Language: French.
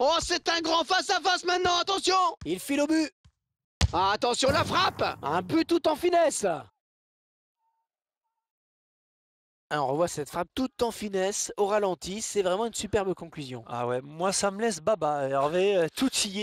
Oh, c'est un grand face-à-face maintenant, attention Il file au but ah, Attention, la frappe Un but tout en finesse ah, on revoit cette frappe tout en finesse, au ralenti, c'est vraiment une superbe conclusion. Ah ouais, moi ça me laisse baba, Hervé, euh, tout y